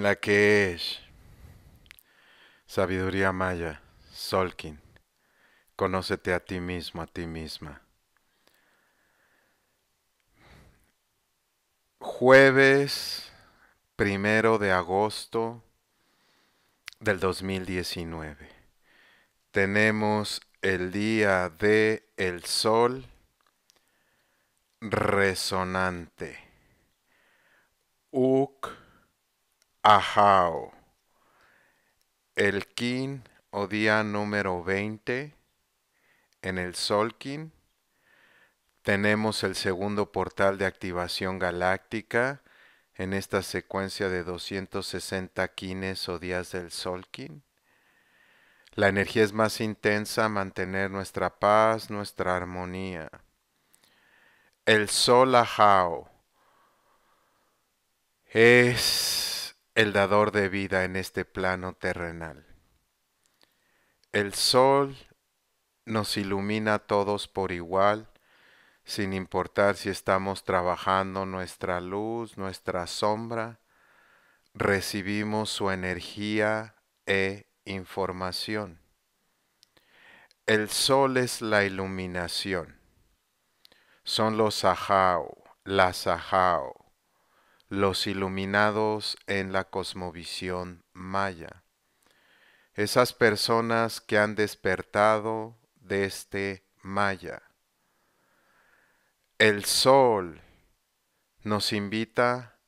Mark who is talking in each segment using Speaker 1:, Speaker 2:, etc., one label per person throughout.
Speaker 1: la que es sabiduría maya, Solkin, conócete a ti mismo, a ti misma. Jueves primero de agosto del 2019. Tenemos el día de el sol resonante. Uk Ajao. El kin o día número 20 en el Solkin tenemos el segundo portal de activación galáctica en esta secuencia de 260 kines o días del Solkin. La energía es más intensa, mantener nuestra paz, nuestra armonía. El Sol Ajao. es el dador de vida en este plano terrenal. El sol nos ilumina a todos por igual, sin importar si estamos trabajando nuestra luz, nuestra sombra, recibimos su energía e información. El sol es la iluminación. Son los ajao, las ajao, los iluminados en la cosmovisión maya, esas personas que han despertado de este maya. El sol nos invita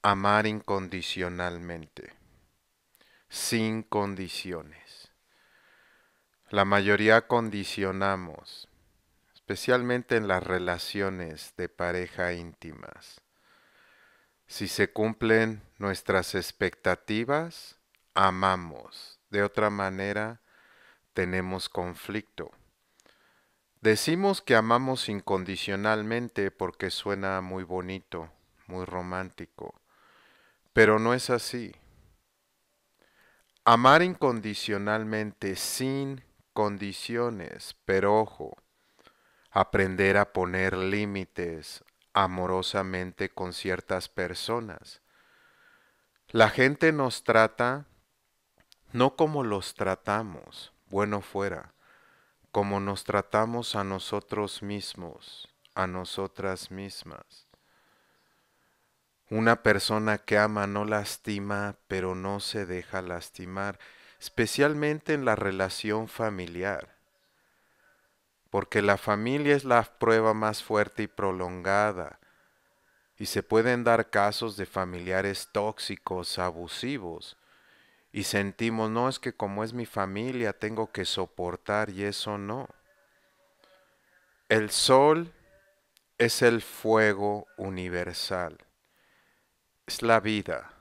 Speaker 1: a amar incondicionalmente, sin condiciones. La mayoría condicionamos, especialmente en las relaciones de pareja íntimas si se cumplen nuestras expectativas, amamos. De otra manera, tenemos conflicto. Decimos que amamos incondicionalmente porque suena muy bonito, muy romántico, pero no es así. Amar incondicionalmente sin condiciones, pero ojo, aprender a poner límites, amorosamente con ciertas personas. La gente nos trata no como los tratamos, bueno fuera, como nos tratamos a nosotros mismos, a nosotras mismas. Una persona que ama no lastima, pero no se deja lastimar, especialmente en la relación familiar porque la familia es la prueba más fuerte y prolongada, y se pueden dar casos de familiares tóxicos, abusivos, y sentimos, no es que como es mi familia tengo que soportar y eso no. El sol es el fuego universal, es la vida.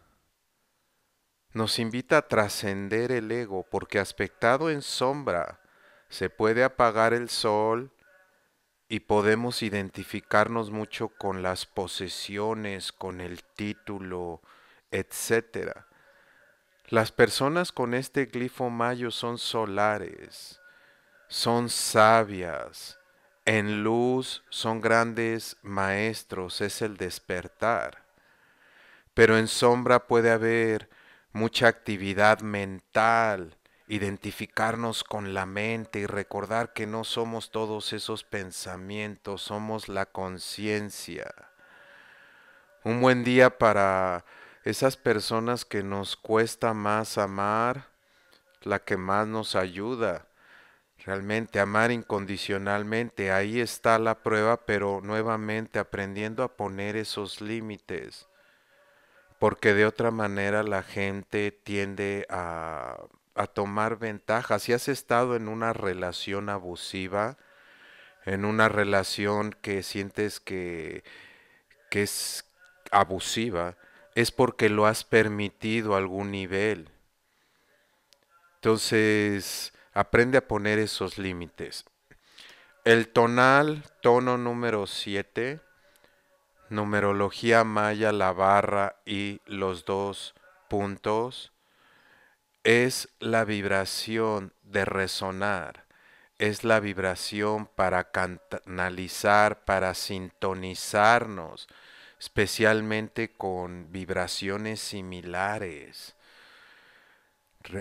Speaker 1: Nos invita a trascender el ego porque aspectado en sombra, se puede apagar el sol y podemos identificarnos mucho con las posesiones, con el título, etc. Las personas con este glifo mayo son solares, son sabias, en luz son grandes maestros, es el despertar. Pero en sombra puede haber mucha actividad mental, identificarnos con la mente y recordar que no somos todos esos pensamientos, somos la conciencia. Un buen día para esas personas que nos cuesta más amar, la que más nos ayuda. Realmente amar incondicionalmente, ahí está la prueba, pero nuevamente aprendiendo a poner esos límites, porque de otra manera la gente tiende a a tomar ventaja. Si has estado en una relación abusiva, en una relación que sientes que, que es abusiva, es porque lo has permitido a algún nivel. Entonces, aprende a poner esos límites. El tonal, tono número 7, numerología maya, la barra y los dos puntos es la vibración de resonar, es la vibración para canalizar, para sintonizarnos, especialmente con vibraciones similares.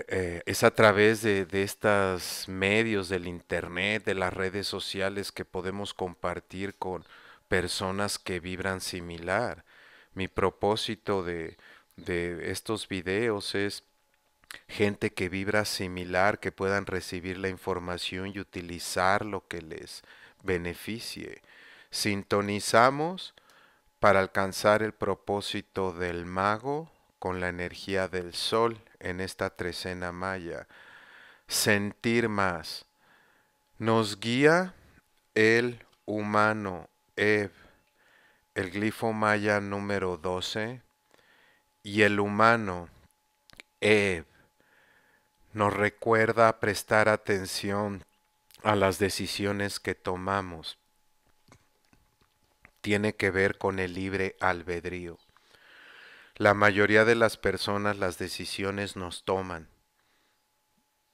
Speaker 1: Eh, es a través de, de estos medios del Internet, de las redes sociales que podemos compartir con personas que vibran similar. Mi propósito de, de estos videos es gente que vibra similar, que puedan recibir la información y utilizar lo que les beneficie. Sintonizamos para alcanzar el propósito del mago con la energía del sol en esta trecena maya. Sentir más. Nos guía el humano, Ev, el glifo maya número 12 y el humano, Ev nos recuerda prestar atención a las decisiones que tomamos. Tiene que ver con el libre albedrío. La mayoría de las personas las decisiones nos toman.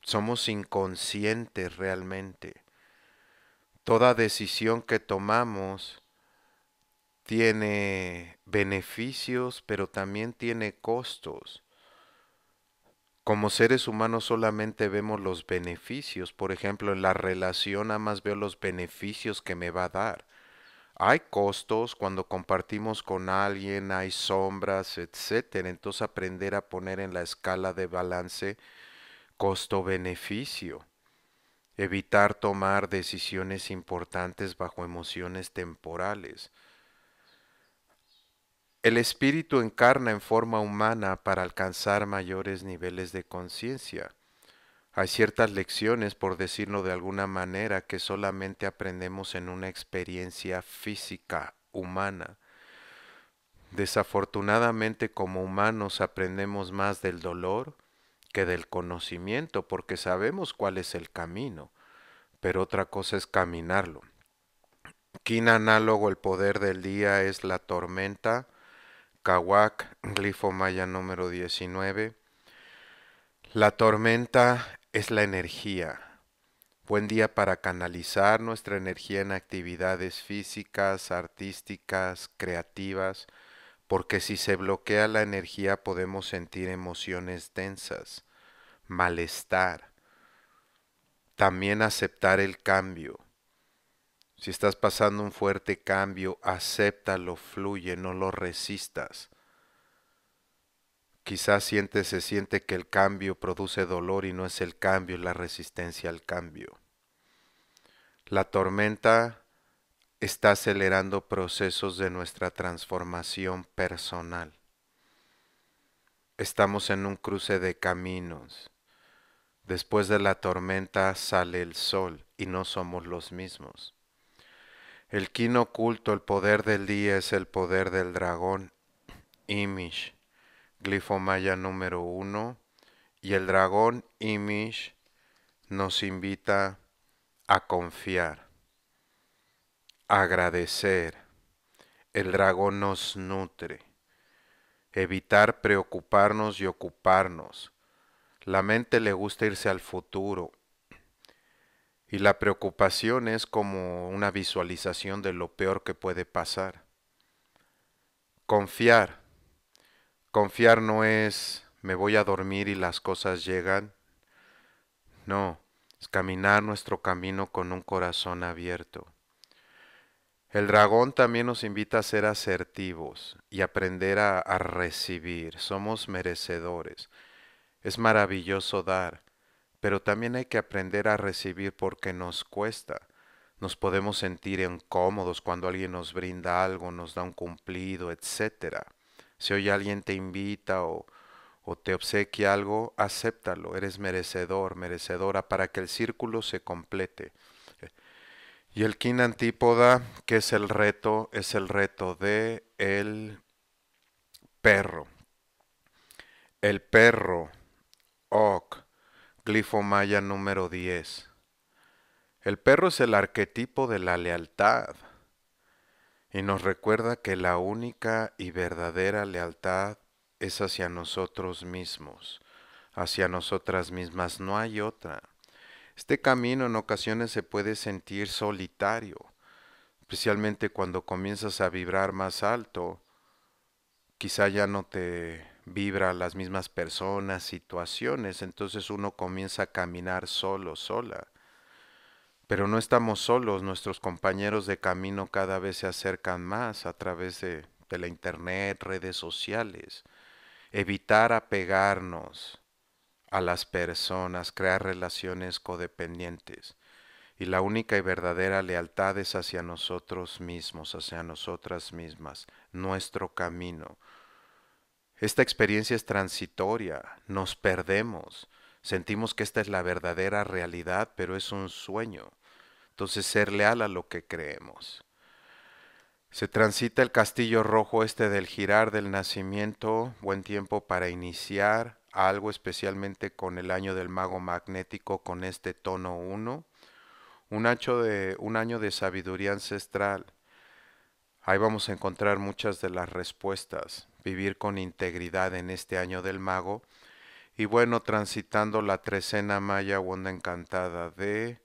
Speaker 1: Somos inconscientes realmente. Toda decisión que tomamos tiene beneficios, pero también tiene costos como seres humanos solamente vemos los beneficios. Por ejemplo, en la relación nada más veo los beneficios que me va a dar. Hay costos cuando compartimos con alguien, hay sombras, etc. Entonces aprender a poner en la escala de balance costo-beneficio. Evitar tomar decisiones importantes bajo emociones temporales. El espíritu encarna en forma humana para alcanzar mayores niveles de conciencia. Hay ciertas lecciones, por decirlo de alguna manera, que solamente aprendemos en una experiencia física humana. Desafortunadamente como humanos aprendemos más del dolor que del conocimiento porque sabemos cuál es el camino, pero otra cosa es caminarlo. Quin análogo el poder del día es la tormenta Kawak, glifo maya número 19. La tormenta es la energía. Buen día para canalizar nuestra energía en actividades físicas, artísticas, creativas, porque si se bloquea la energía podemos sentir emociones densas, malestar, también aceptar el cambio si estás pasando un fuerte cambio, acéptalo, fluye, no lo resistas. Quizás siente, se siente que el cambio produce dolor y no es el cambio, la resistencia al cambio. La tormenta está acelerando procesos de nuestra transformación personal. Estamos en un cruce de caminos. Después de la tormenta sale el sol y no somos los mismos. El kin oculto, el poder del día es el poder del dragón. Imish, glifo maya número uno. Y el dragón Imish nos invita a confiar, agradecer. El dragón nos nutre. Evitar preocuparnos y ocuparnos. La mente le gusta irse al futuro, y la preocupación es como una visualización de lo peor que puede pasar. Confiar. Confiar no es me voy a dormir y las cosas llegan. No, es caminar nuestro camino con un corazón abierto. El dragón también nos invita a ser asertivos y aprender a, recibir. Somos merecedores. Es maravilloso dar pero también hay que aprender a recibir porque nos cuesta. Nos podemos sentir incómodos cuando alguien nos brinda algo, nos da un cumplido, etc. Si hoy alguien te invita o, te obsequia algo, acéptalo, eres merecedor, merecedora, para que el círculo se complete. Y el quinantípoda, antípoda, que es el reto, es el reto de el perro. El perro, ok, Glifo maya número 10. El perro es el arquetipo de la lealtad y nos recuerda que la única y verdadera lealtad es hacia nosotros mismos, hacia nosotras mismas, no hay otra. Este camino en ocasiones se puede sentir solitario, especialmente cuando comienzas a vibrar más alto, quizá ya no te vibra las mismas personas, situaciones, entonces uno comienza a caminar solo, sola. Pero no estamos solos, nuestros compañeros de camino cada vez se acercan más a través de, de la internet, redes sociales. Evitar apegarnos a las personas, crear relaciones codependientes. Y la única y verdadera lealtad es hacia nosotros mismos, hacia nosotras mismas, nuestro camino, esta experiencia es transitoria, nos perdemos, sentimos que esta es la verdadera realidad, pero es un sueño. Entonces ser leal a lo que creemos. Se transita el castillo rojo este del girar del nacimiento, buen tiempo para iniciar algo especialmente con el año del mago magnético con este tono 1, un, un año de sabiduría ancestral Ahí vamos a encontrar muchas de las respuestas. Vivir con integridad en este año del mago. Y bueno, transitando la trecena maya o onda encantada de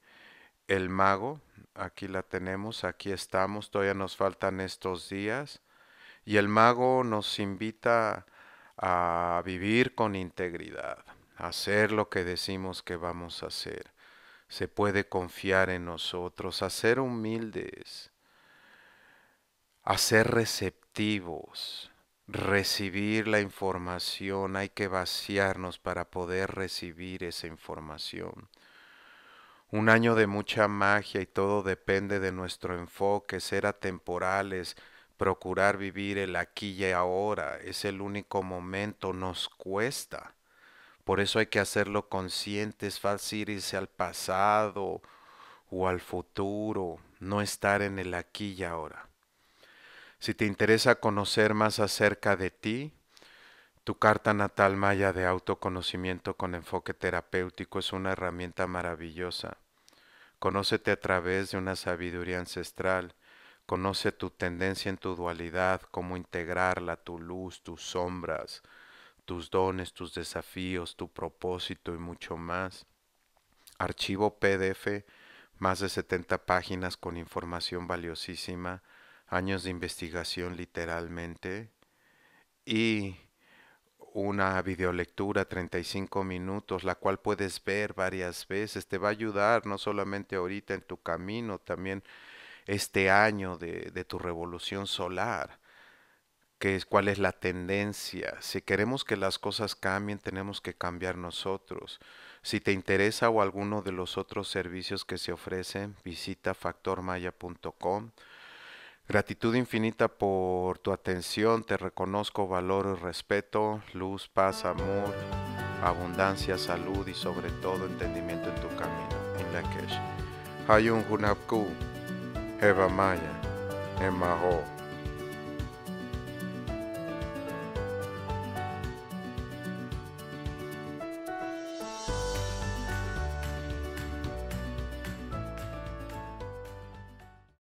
Speaker 1: El Mago. Aquí la tenemos, aquí estamos, todavía nos faltan estos días. Y el mago nos invita a vivir con integridad, a hacer lo que decimos que vamos a hacer. Se puede confiar en nosotros, a ser humildes a ser receptivos, recibir la información, hay que vaciarnos para poder recibir esa información. Un año de mucha magia y todo depende de nuestro enfoque, ser atemporales, procurar vivir el aquí y ahora, es el único momento, nos cuesta. Por eso hay que hacerlo consciente, es fácil irse al pasado o al futuro, no estar en el aquí y ahora. Si te interesa conocer más acerca de ti, tu carta natal maya de autoconocimiento con enfoque terapéutico es una herramienta maravillosa. Conócete a través de una sabiduría ancestral. Conoce tu tendencia en tu dualidad, cómo integrarla, tu luz, tus sombras, tus dones, tus desafíos, tu propósito y mucho más. Archivo PDF, más de 70 páginas con información valiosísima años de investigación literalmente y una videolectura 35 minutos, la cual puedes ver varias veces, te va a ayudar no solamente ahorita en tu camino, también este año de, tu revolución solar, que es cuál es la tendencia. Si queremos que las cosas cambien, tenemos que cambiar nosotros. Si te interesa o alguno de los otros servicios que se ofrecen, visita factormaya.com. Gratitud infinita por tu atención, te reconozco valor y respeto, luz, paz, amor, abundancia, salud y sobre todo entendimiento en tu camino. hay un Hunapku, Eva Maya, Emaho.